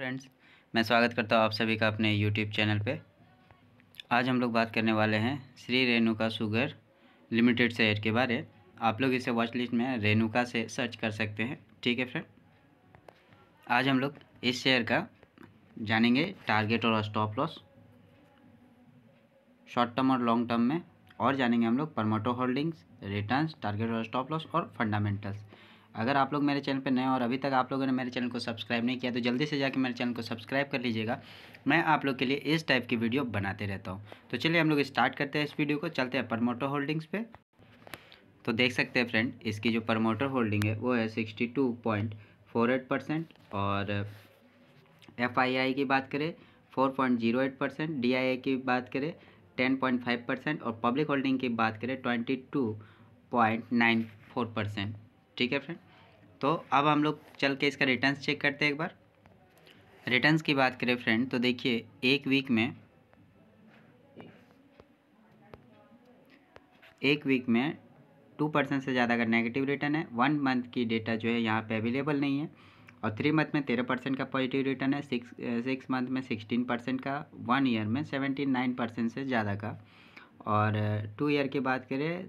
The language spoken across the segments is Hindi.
फ्रेंड्स मैं स्वागत करता हूँ आप सभी का अपने यूट्यूब चैनल पे आज हम लोग बात करने वाले हैं Shri Renuka sugar limited share के बारे आप लोग इसे वॉच लिस्ट में रेणुका से सर्च कर सकते हैं ठीक है फ्रेंड आज हम लोग इस शेयर का जानेंगे टारगेट और स्टॉप लॉस शॉर्ट टर्म और लॉन्ग टर्म में और जानेंगे हम लोग परमोटो होल्डिंग्स रिटर्न टारगेट और स्टॉप लॉस और फंडामेंटल्स अगर आप लोग मेरे चैनल पर नए और अभी तक आप लोगों ने मेरे चैनल को सब्सक्राइब नहीं किया तो जल्दी से जाकर मेरे चैनल को सब्सक्राइब कर लीजिएगा मैं आप लोग के लिए इस टाइप की वीडियो बनाते रहता हूँ तो चलिए हम लोग स्टार्ट करते हैं इस वीडियो को चलते हैं परमोटो होल्डिंग्स पर तो देख सकते हैं फ्रेंड इसकी जो प्रमोटर होल्डिंग है वो है sixty two point four eight percent और एफ आई आई की बात करें four point zero eight percent D I I की बात करें टेन पॉइंट फाइव परसेंट और पब्लिक होल्डिंग की बात करें twenty two point nine four percent ठीक है फ्रेंड तो अब हम लोग चल के इसका रिटर्न चेक करते हैं एक बार रिटर्न की बात करें फ्रेंड तो देखिए एक वीक में एक वीक में टू परसेंट से ज़्यादा का नेगेटिव रिटर्न है वन मंथ की डेटा जो है यहाँ पे अवेलेबल नहीं है और थ्री मंथ में तेरह परसेंट का पॉजिटिव रिटर्न है सिक्स सिक्स मंथ में सिक्सटीन परसेंट का वन ईयर में सेवेंटी नाइन परसेंट से ज़्यादा का और टू ईयर की बात करें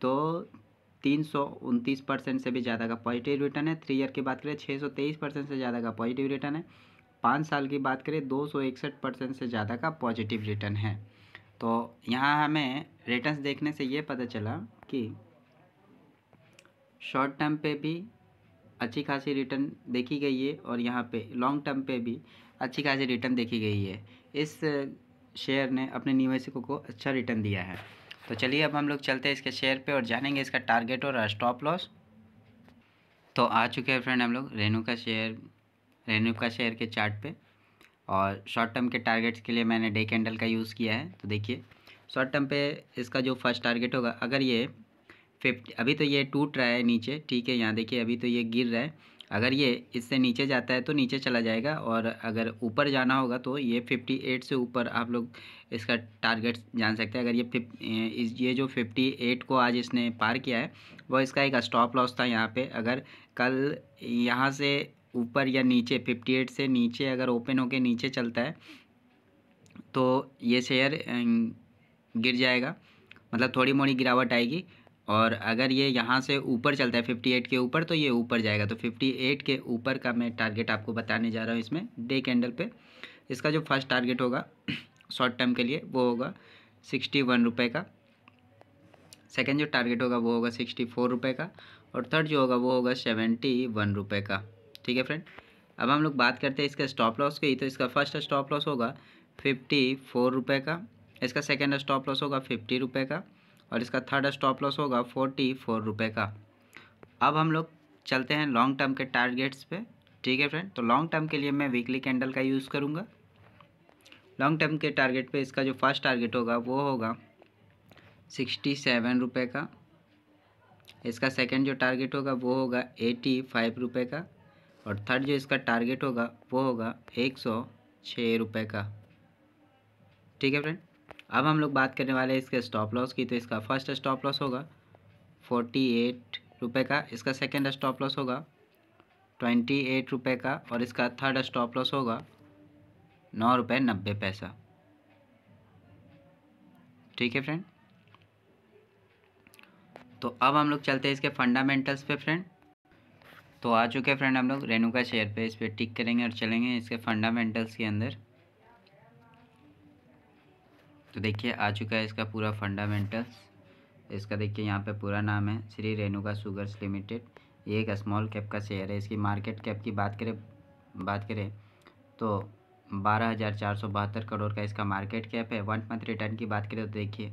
तो तीन सौ उनतीस परसेंट से भी ज़्यादा का पॉजिटिव रिटर्न है थ्री ईयर की बात करें छः सौ तेईस परसेंट से ज़्यादा का पॉजिटिव रिटर्न है पाँच साल की बात करें दो सौ इकसठ परसेंट से ज़्यादा का पॉजिटिव रिटर्न है तो यहाँ हमें रिटर्न्स देखने से ये पता चला कि शॉर्ट टर्म पे भी अच्छी खासी रिटर्न देखी गई है और यहाँ पे लॉन्ग टर्म पे भी अच्छी खासी रिटर्न देखी गई है इस शेयर ने अपने निवेशकों को अच्छा रिटर्न दिया है तो चलिए अब हम लोग चलते हैं इसके शेयर पे और जानेंगे इसका टारगेट और स्टॉप लॉस तो आ चुके हैं फ्रेंड हम लोग रेनू का शेयर रेनू का शेयर के चार्ट पे और शॉर्ट टर्म के टारगेट्स के लिए मैंने डे कैंडल का यूज़ किया है तो देखिए शॉर्ट टर्म पे इसका जो फर्स्ट टारगेट होगा अगर ये फिफ्टी अभी तो ये टूट रहा है नीचे ठीक है यहाँ देखिए अभी तो ये गिर रहा है अगर ये इससे नीचे जाता है तो नीचे चला जाएगा और अगर ऊपर जाना होगा तो ये फिफ्टी एट से ऊपर आप लोग इसका टारगेट जान सकते हैं अगर ये इस ये जो फिफ्टी एट को आज इसने पार किया है वह इसका एक स्टॉप लॉस था यहाँ पे अगर कल यहाँ से ऊपर या नीचे फिफ्टी एट से नीचे अगर ओपन होके नीचे चलता है तो ये शेयर अं, गिर जाएगा मतलब थोड़ी मोड़ी गिरावट आएगी और अगर ये यहाँ से ऊपर चलता है फिफ्टी एट के ऊपर तो ये ऊपर जाएगा तो फिफ्टी एट के ऊपर का मैं टारगेट आपको बताने जा रहा हूँ इसमें डे कैंडल पे इसका जो फर्स्ट टारगेट होगा शॉर्ट टर्म के लिए वो होगा सिक्सटी वन रुपये का सेकेंड जो टारगेट होगा वो होगा सिक्सटी फोर रुपये का और थर्ड जो होगा वो होगा सेवेंटी वन रुपये का ठीक है फ्रेंड अब हम लोग बात करते हैं इसका स्टॉप लॉस की तो इसका फर्स्ट स्टॉप लॉस होगा फिफ्टी फोर रुपये का इसका सेकेंड स्टॉप लॉस होगा फिफ्टी रुपये का और इसका थर्ड स्टॉप लॉस होगा फोर्टी फोर रुपये का अब हम लोग चलते हैं लॉन्ग टर्म के टारगेट्स पे ठीक है फ्रेंड तो लॉन्ग टर्म के लिए मैं वीकली कैंडल का यूज़ करूँगा लॉन्ग टर्म के टारगेट पर इसका जो फर्स्ट टारगेट होगा वो होगा सिक्सटी सेवन रुपये का इसका सेकेंड जो टारगेट होगा वो होगा एटी फाइव रुपये का और थर्ड जो इसका टारगेट होगा वो होगा एक सौ छः रुपये का ठीक है फ्रेंड अब हम लोग बात करने वाले हैं इसके स्टॉप लॉस की तो इसका फर्स्ट स्टॉप लॉस होगा फोर्टी एट रुपये का इसका सेकेंड स्टॉप लॉस होगा ट्वेंटी एट रुपये का और इसका थर्ड स्टॉप लॉस होगा नौ रुपये नब्बे पैसा ठीक है फ्रेंड तो अब हम लोग चलते हैं इसके फंडामेंटल्स पे फ्रेंड तो आ चुके हैं फ्रेंड हम लोग रेणुका शेयर पे इस पर टिक करेंगे और चलेंगे इसके फंडामेंटल्स के अंदर तो देखिए आ चुका है इसका पूरा फंडामेंटल्स इसका देखिए यहाँ पे पूरा नाम है श्री रेणुका शुगर्स लिमिटेड ये एक स्मॉल कैप का शेयर है इसकी मार्केट कैप की बात करें बात करें तो बारह हज़ार चार सौ बहत्तर करोड़ का इसका मार्केट कैप है वन मंथ रिटर्न की बात करें तो देखिए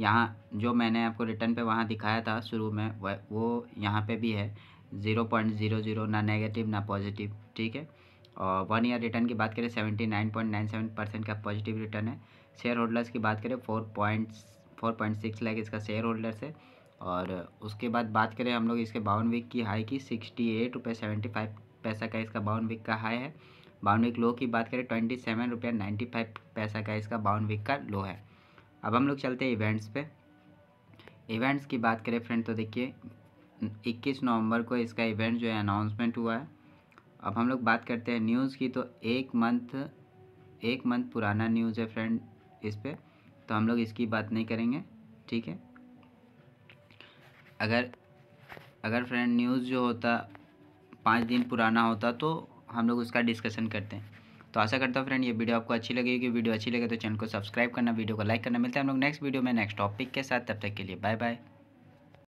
यहाँ जो मैंने आपको रिटर्न पे वहाँ दिखाया था शुरू में वो यहाँ पे भी है ज़ीरो पॉइंट ज़ीरो ज़ीरो ना नेगेटिव ना पॉजिटिव ठीक है और वन ईयर रिटर्न की बात करें seventy nine point nine seven percent का पॉजिटिव रिटर्न है शेयर होल्डर्स की बात करें four point four point six lakh इसका शेयर होल्डर्स है और उसके बाद बात करें हम लोग इसके बावन वीक की हाई की सिक्सटी एट रुपये सेवेंटी फाइव पैसा का इसका बावन वीक का हाई है बावन वीक लो की बात करें ट्वेंटी सेवन रुपये नाइन्टी फाइव पैसा का इसका बावन वीक का लो है अब हम लोग चलते हैं इवेंट्स पे इवेंट्स की बात करें फ्रेंड तो देखिए इक्कीस नवम्बर को इसका इवेंट जो है अनाउंसमेंट हुआ है अब हम लोग बात करते हैं न्यूज़ की तो एक मंथ एक मंथ पुराना न्यूज़ है फ्रेंड इस पर तो हम लोग इसकी बात नहीं करेंगे ठीक है अगर अगर फ्रेंड न्यूज़ जो होता पाँच दिन पुराना होता तो हम लोग उसका डिस्कशन करते हैं तो आशा करता हूँ फ्रेंड ये वीडियो आपको अच्छी लगेगी वीडियो अच्छी लगे तो चैनल को सब्सक्राइब करना वीडियो को लाइक करना मिलता है हम लोग नेक्स्ट वीडियो में नेक्स्ट टॉपिक के साथ तब तक के लिए बाय बाय